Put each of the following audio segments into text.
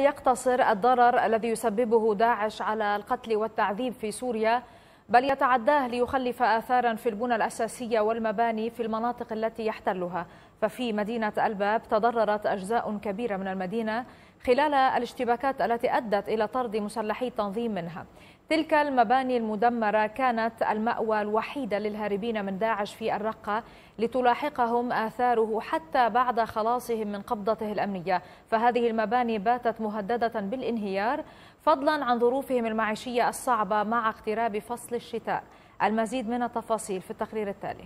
يقتصر الضرر الذي يسببه داعش على القتل والتعذيب في سوريا بل يتعداه ليخلف آثارا في البنى الأساسية والمباني في المناطق التي يحتلها ففي مدينة الباب تضررت أجزاء كبيرة من المدينة خلال الاشتباكات التي أدت إلى طرد مسلحي التنظيم منها تلك المباني المدمرة كانت المأوى الوحيدة للهاربين من داعش في الرقة لتلاحقهم آثاره حتى بعد خلاصهم من قبضته الأمنية فهذه المباني باتت مهددة بالانهيار فضلا عن ظروفهم المعيشية الصعبة مع اقتراب فصل الشتاء المزيد من التفاصيل في التقرير التالي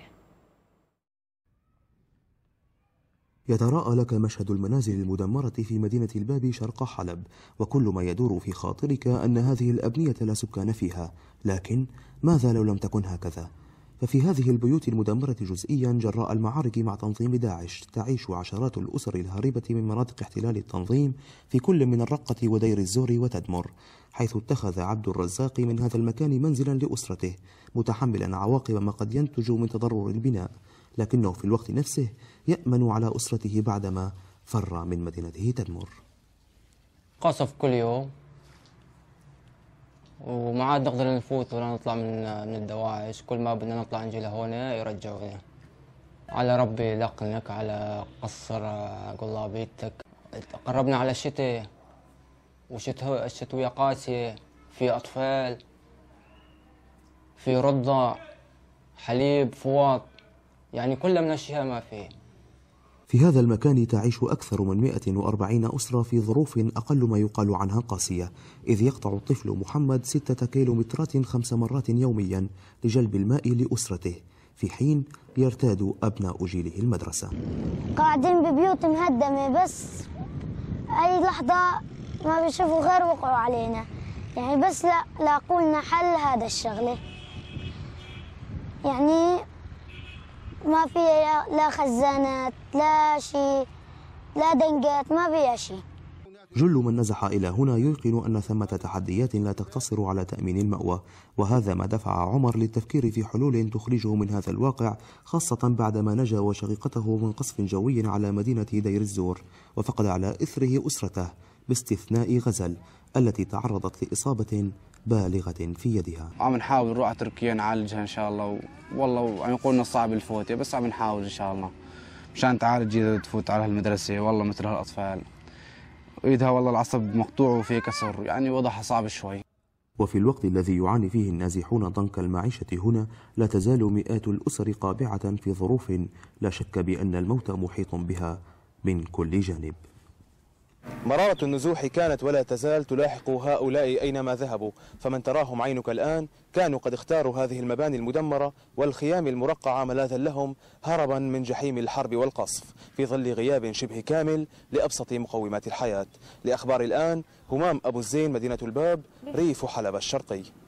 يتراءى لك مشهد المنازل المدمرة في مدينة الباب شرق حلب وكل ما يدور في خاطرك أن هذه الأبنية لا سكان فيها لكن ماذا لو لم تكن هكذا؟ ففي هذه البيوت المدمرة جزئيا جراء المعارك مع تنظيم داعش تعيش عشرات الأسر الهاربة من مناطق احتلال التنظيم في كل من الرقة ودير الزور وتدمر حيث اتخذ عبد الرزاق من هذا المكان منزلا لأسرته متحملا عواقب ما قد ينتج من تضرر البناء لكنه في الوقت نفسه يأمن على أسرته بعدما فر من مدينته تدمر قصف كل يوم وما عاد نقدر نفوت ولا نطلع من من الدواعش كل ما بدنا نطلع نجي لهون يرجعونا على ربي لقنك على قصر قلابيتك قربنا على الشتاء وشتوية الشتوية قاسية في أطفال في رضع حليب فواط يعني كل من الشيء ما فيه في هذا المكان تعيش أكثر من 140 أسرة في ظروف أقل ما يقال عنها قاسية إذ يقطع الطفل محمد ستة كيلومترات خمس مرات يوميا لجلب الماء لأسرته في حين يرتاد أبناء جيله المدرسة قاعدين ببيوت مهدمة بس أي لحظة ما بيشوفوا غير وقعوا علينا يعني بس لا لاقوا لنا حل هذا الشغلة يعني ما فيها لا خزانات لا شيء لا دنقات ما فيها شيء جل من نزح إلى هنا يوقن أن ثمة تحديات لا تقتصر على تأمين المأوى وهذا ما دفع عمر للتفكير في حلول تخرجه من هذا الواقع خاصة بعدما نجا وشقيقته من قصف جوي على مدينة دير الزور وفقد على إثره أسرته باستثناء غزل التي تعرضت لإصابة بالغة في يدها عم نحاول نروح على تركيا نعالجها إن شاء الله و... والله عم يعني يقولنا صعب الفوت بس عم نحاول إن شاء الله مشان تعالج إذا تفوت على هالمدرسة والله مثل هالأطفال وإيدها والله العصب مقطوع وفيه كسر يعني وضعها صعب شوي وفي الوقت الذي يعاني فيه النازحون ضنك المعيشة هنا لا تزال مئات الأسر قابعة في ظروف لا شك بأن الموت محيط بها من كل جانب مرارة النزوح كانت ولا تزال تلاحق هؤلاء أينما ذهبوا فمن تراهم عينك الآن كانوا قد اختاروا هذه المباني المدمرة والخيام المرقعة ملاذا لهم هربا من جحيم الحرب والقصف في ظل غياب شبه كامل لأبسط مقومات الحياة لأخبار الآن همام أبو الزين مدينة الباب ريف حلب الشرقي